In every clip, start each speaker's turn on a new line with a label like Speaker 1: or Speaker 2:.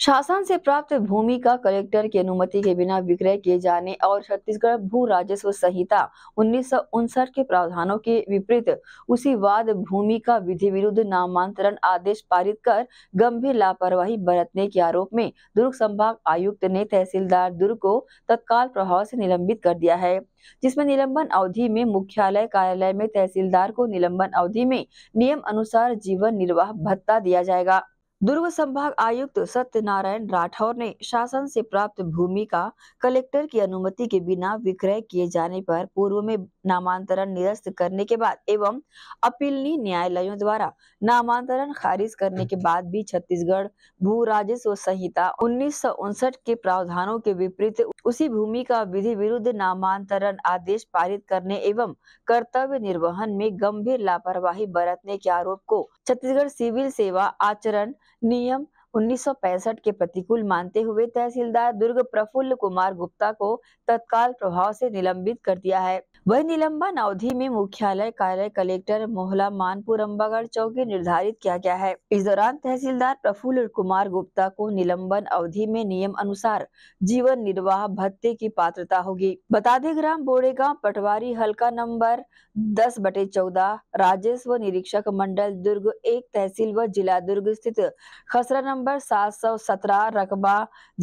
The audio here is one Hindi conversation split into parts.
Speaker 1: शासन से प्राप्त भूमि का कलेक्टर की अनुमति के बिना विक्रय किए जाने और छत्तीसगढ़ भू राजस्व संहिता उन्नीस के प्रावधानों के विपरीत उसी वाद भूमि का विधि विरुद्ध नामांतरण आदेश पारित कर गंभीर लापरवाही बरतने के आरोप में दुर्ग संभाग आयुक्त ने तहसीलदार दुर्ग को तत्काल प्रभाव से निलंबित कर दिया है जिसमें निलंबन अवधि में मुख्यालय कार्यालय में तहसीलदार को निलंबन अवधि में नियम अनुसार जीवन निर्वाह भत्ता दिया जाएगा दुर्ग संभाग आयुक्त सत्यनारायण राठौर ने शासन से प्राप्त भूमि का कलेक्टर की अनुमति के बिना विक्रय किए जाने पर पूर्व में नामांतरण निरस्त करने के बाद एवं अपीलनी न्यायालयों द्वारा नामांतरण खारिज करने के बाद भी छत्तीसगढ़ भू राजस्व संहिता उन्नीस के प्रावधानों के विपरीत उसी भूमि का विधि विरुद्ध नामांतरण आदेश पारित करने एवं कर्तव्य निर्वहन में गंभीर लापरवाही बरतने के आरोप को छत्तीसगढ़ सिविल सेवा आचरण नियम उन्नीस के प्रतिकूल मानते हुए तहसीलदार दुर्ग प्रफुल्ल कुमार गुप्ता को तत्काल प्रभाव से निलंबित कर दिया है वही निलंबन अवधि में मुख्यालय कार्य कलेक्टर मोहला मानपुर अम्बागढ़ चौकी निर्धारित किया गया है इस दौरान तहसीलदार प्रफुल्ल कुमार गुप्ता को निलंबन अवधि में नियम अनुसार जीवन निर्वाह भत्ते की पात्रता होगी बता दें ग्राम बोड़ेगा पटवारी हल्का नंबर दस बटे चौदह राजस्व निरीक्षक मंडल दुर्ग एक तहसील व जिला दुर्ग स्थित खसरा नंबर 717 रकबा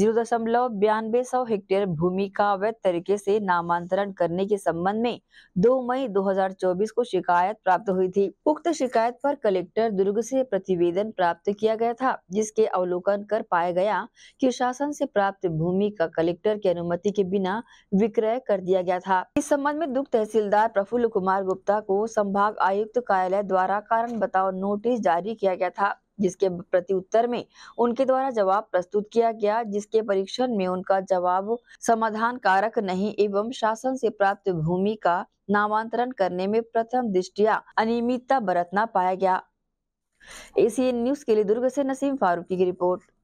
Speaker 1: जीरो दशमलव बयानबे सौ हेक्टेयर भूमि का अवैध तरीके से नामांतरण करने के संबंध में 2 मई 2024 को शिकायत प्राप्त हुई थी उक्त शिकायत पर कलेक्टर दुर्ग से प्रतिवेदन प्राप्त किया गया था जिसके अवलोकन कर पाया गया कि शासन से प्राप्त भूमि का कलेक्टर की अनुमति के बिना विक्रय कर दिया गया था इस संबंध में दुग्ध तहसीलदार प्रफुल्ल कुमार गुप्ता को संभाग आयुक्त कार्यालय द्वारा कारण बताओ नोटिस जारी किया गया था जिसके प्रति उत्तर में उनके द्वारा जवाब प्रस्तुत किया गया जिसके परीक्षण में उनका जवाब समाधान कारक नहीं एवं शासन से प्राप्त भूमि का नामांतरण करने में प्रथम दृष्टिया अनियमितता बरतना पाया गया एसीएन न्यूज के लिए दुर्ग से नसीम फारूकी की रिपोर्ट